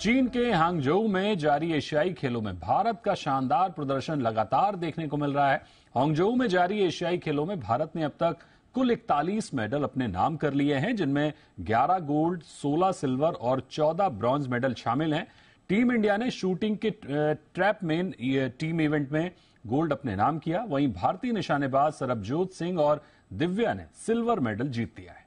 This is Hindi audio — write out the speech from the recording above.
चीन के हांगझोउ में जारी एशियाई खेलों में भारत का शानदार प्रदर्शन लगातार देखने को मिल रहा है हांगझोउ में जारी एशियाई खेलों में भारत ने अब तक कुल इकतालीस मेडल अपने नाम कर लिए हैं जिनमें 11 गोल्ड 16 सिल्वर और 14 ब्रॉन्ज मेडल शामिल हैं टीम इंडिया ने शूटिंग के ट्रैप मेन टीम इवेंट में गोल्ड अपने नाम किया वहीं भारतीय निशानेबाज सरबजोत सिंह और दिव्या ने सिल्वर मेडल जीत लिया है